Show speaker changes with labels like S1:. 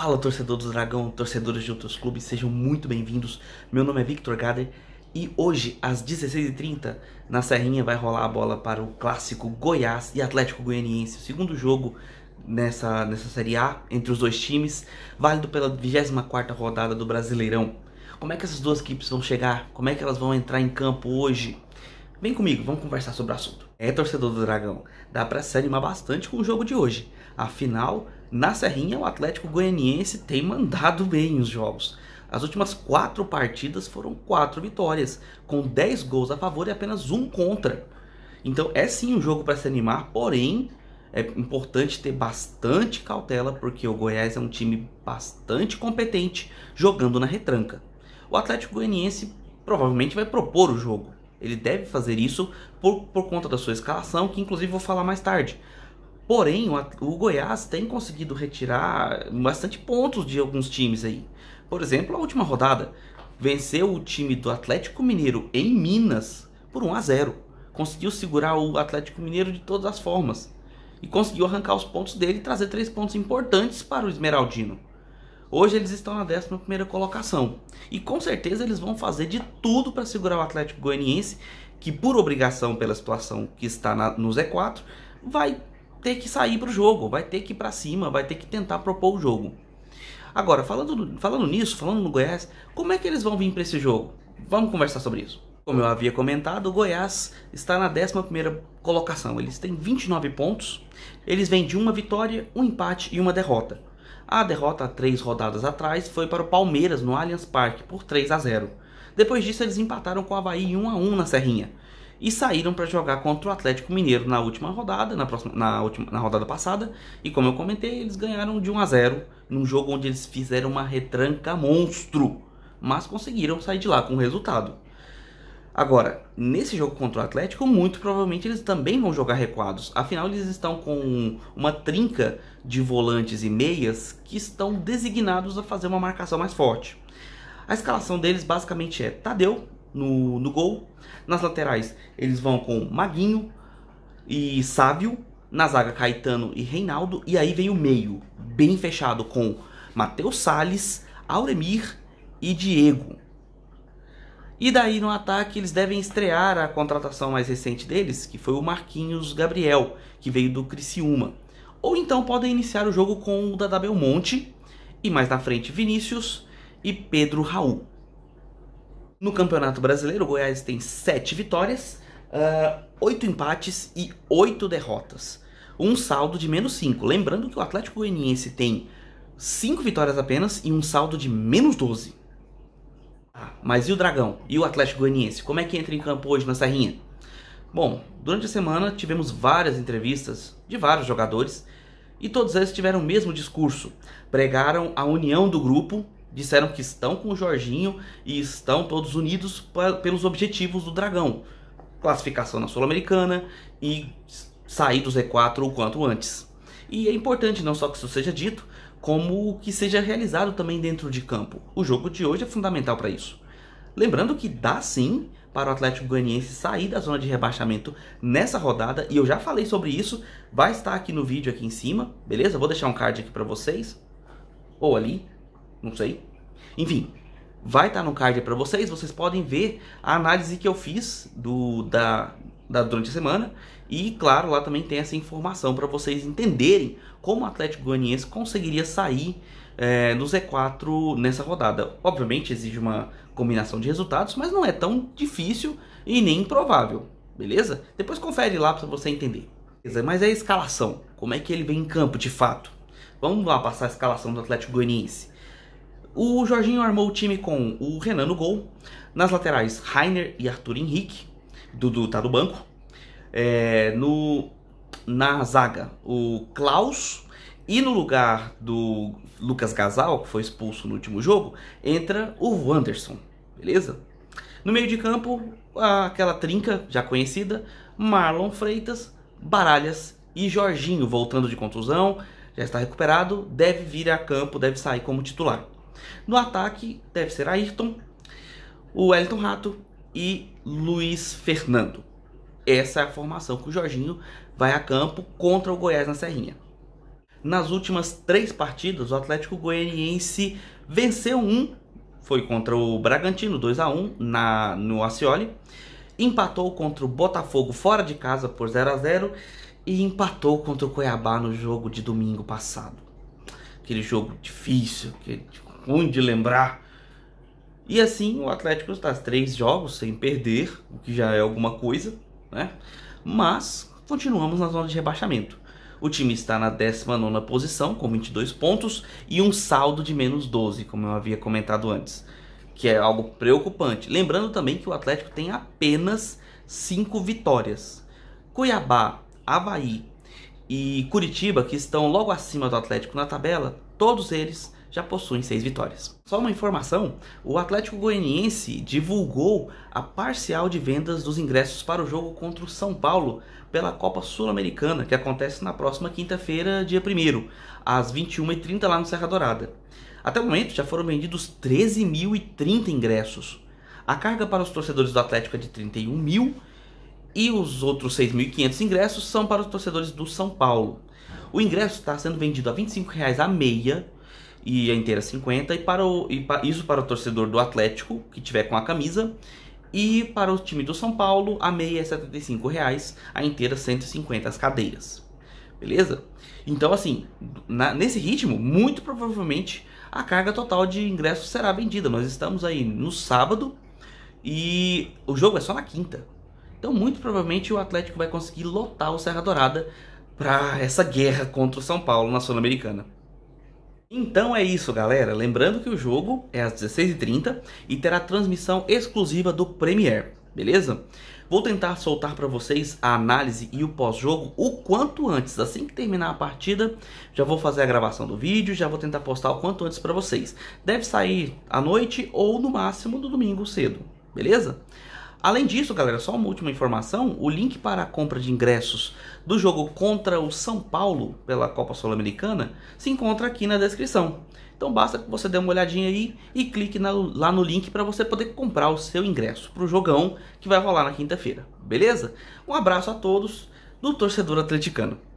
S1: Fala torcedor do Dragão, torcedores de outros clubes, sejam muito bem-vindos. Meu nome é Victor Gader e hoje às 16h30 na Serrinha vai rolar a bola para o clássico Goiás e Atlético Goianiense, o segundo jogo nessa, nessa Série A entre os dois times, válido pela 24ª rodada do Brasileirão. Como é que essas duas equipes vão chegar? Como é que elas vão entrar em campo hoje? Vem comigo, vamos conversar sobre o assunto. É torcedor do Dragão, dá para se animar bastante com o jogo de hoje. Afinal, na Serrinha, o Atlético Goianiense tem mandado bem os jogos. As últimas quatro partidas foram quatro vitórias, com 10 gols a favor e apenas um contra. Então é sim um jogo para se animar, porém é importante ter bastante cautela, porque o Goiás é um time bastante competente jogando na retranca. O Atlético Goianiense provavelmente vai propor o jogo. Ele deve fazer isso por, por conta da sua escalação, que inclusive vou falar mais tarde. Porém, o, Goiás tem conseguido retirar bastante pontos de alguns times aí. Por exemplo, a última rodada venceu o time do Atlético Mineiro em Minas por 1 a 0. Conseguiu segurar o Atlético Mineiro de todas as formas e conseguiu arrancar os pontos dele e trazer três pontos importantes para o Esmeraldino. Hoje eles estão na 11 colocação e com certeza eles vão fazer de tudo para segurar o Atlético Goianiense, que por obrigação pela situação que está na, no Z4, vai ter que sair para o jogo, vai ter que ir para cima, vai ter que tentar propor o jogo. Agora, falando, falando nisso, falando no Goiás, como é que eles vão vir para esse jogo? Vamos conversar sobre isso. Como eu havia comentado, o Goiás está na 11ª colocação. Eles têm 29 pontos. Eles vêm de uma vitória, um empate e uma derrota. A derrota três rodadas atrás foi para o Palmeiras no Allianz Parque por 3 a 0. Depois disso, eles empataram com o Havaí 1 a 1 na Serrinha e saíram para jogar contra o Atlético Mineiro na última rodada, na, próxima, na, última, na rodada passada. E como eu comentei, eles ganharam de 1 a 0 num jogo onde eles fizeram uma retranca monstro, mas conseguiram sair de lá com o resultado. Agora, nesse jogo contra o Atlético, muito provavelmente eles também vão jogar recuados. Afinal, eles estão com uma trinca de volantes e meias que estão designados a fazer uma marcação mais forte. A escalação deles basicamente é Tadeu, no, no gol. Nas laterais, eles vão com Maguinho e Sávio. Na zaga, Caetano e Reinaldo. E aí vem o meio, bem fechado, com Matheus Salles, Auremir e Diego. E daí no ataque eles devem estrear a contratação mais recente deles, que foi o Marquinhos Gabriel, que veio do Criciúma. Ou então podem iniciar o jogo com o Dada Belmonte e mais na frente Vinícius e Pedro Raul. No Campeonato Brasileiro, o Goiás tem 7 vitórias, uh, ah, 8 empates e 8 derrotas. Um saldo de menos 5. Lembrando que o Atlético Goianiense tem 5 vitórias apenas e um saldo de menos 12. Ah, mas e o Dragão? E o Atlético Goianiense? Como é que entra em campo hoje na Serrinha? Bom, durante a semana tivemos várias entrevistas de vários jogadores e todos eles tiveram o mesmo discurso. Pregaram a união do grupo disseram que estão com o Jorginho e estão todos unidos pelos objetivos do Dragão: classificação na Sul-Americana e sair do Z4 o quanto antes. E é importante não só que isso seja dito, como que seja realizado também dentro de campo. O jogo de hoje é fundamental para isso. Lembrando que dá sim para o Atlético Goianiense sair da zona de rebaixamento nessa rodada, e eu já falei sobre isso, vai estar aqui no vídeo aqui em cima, beleza? Vou deixar um card aqui para vocês, ou ali, não sei. Enfim, vai estar tá no card para vocês. Vocês podem ver a análise que eu fiz do da, da durante a semana. E claro, lá também tem essa informação para vocês entenderem como o Atlético Goianiense conseguiria sair é, do Z4 nessa rodada. Obviamente exige uma combinação de resultados, mas não é tão difícil e nem improvável, beleza? Depois confere lá para você entender. Beleza, mas é a escalação, como é que ele vem em campo de fato? Vamos lá passar a escalação do Atlético Goianiense. O Jorginho armou o time com o Renan no gol. Nas laterais, Rainer e Arthur Henrique. Dudu tá do banco. É, no, na zaga, o Klaus. E no lugar do Lucas Gasal, que foi expulso no último jogo, entra o Wanderson. Beleza? No meio de campo, aquela trinca já conhecida: Marlon Freitas, Baralhas e Jorginho, voltando de contusão. Já está recuperado, deve vir a campo, deve sair como titular. No ataque deve ser Ayrton, o Wellington Rato e Luiz Fernando. Essa é a formação que o Jorginho vai a campo contra o Goiás na Serrinha. Nas últimas três partidas, o Atlético Goianiense venceu um, foi contra o Bragantino 2 a 1 na no Acioli, empatou contra o Botafogo fora de casa por 0 a 0 e empatou contra o Cuiabá no jogo de domingo passado. Aquele jogo difícil, aquele ruim de lembrar. E assim o Atlético está três jogos sem perder, o que já é alguma coisa, né? Mas continuamos na zona de rebaixamento. O time está na 19 posição, com 22 pontos e um saldo de menos 12, como eu havia comentado antes, que é algo preocupante. Lembrando também que o Atlético tem apenas 5 vitórias. Cuiabá, Havaí e Curitiba, que estão logo acima do Atlético na tabela, todos eles já possuem seis vitórias. Só uma informação: o Atlético Goianiense divulgou a parcial de vendas dos ingressos para o jogo contra o São Paulo pela Copa Sul-Americana, que acontece na próxima quinta-feira, dia 1, às 21h30, lá no Serra Dourada. Até o momento já foram vendidos 13.030 ingressos. A carga para os torcedores do Atlético é de 31 mil e os outros 6.500 ingressos são para os torcedores do São Paulo. O ingresso está sendo vendido a R$ 25,00 a meia e a inteira 50 e para o e isso para o torcedor do Atlético que tiver com a camisa e para o time do São Paulo a meia é 75 reais a inteira 150 as cadeiras beleza então assim na, nesse ritmo muito provavelmente a carga total de ingressos será vendida nós estamos aí no sábado e o jogo é só na quinta então muito provavelmente o Atlético vai conseguir lotar o Serra Dourada para essa guerra contra o São Paulo na Sul-Americana então é isso, galera. Lembrando que o jogo é às 16h30 e terá transmissão exclusiva do Premiere, beleza? Vou tentar soltar para vocês a análise e o pós-jogo o quanto antes. Assim que terminar a partida, já vou fazer a gravação do vídeo, já vou tentar postar o quanto antes para vocês. Deve sair à noite ou no máximo no domingo cedo, beleza? Além disso, galera, só uma última informação: o link para a compra de ingressos do jogo contra o São Paulo pela Copa Sul-Americana se encontra aqui na descrição. Então basta que você dê uma olhadinha aí e clique na, lá no link para você poder comprar o seu ingresso para o jogão que vai rolar na quinta-feira, beleza? Um abraço a todos do torcedor atleticano.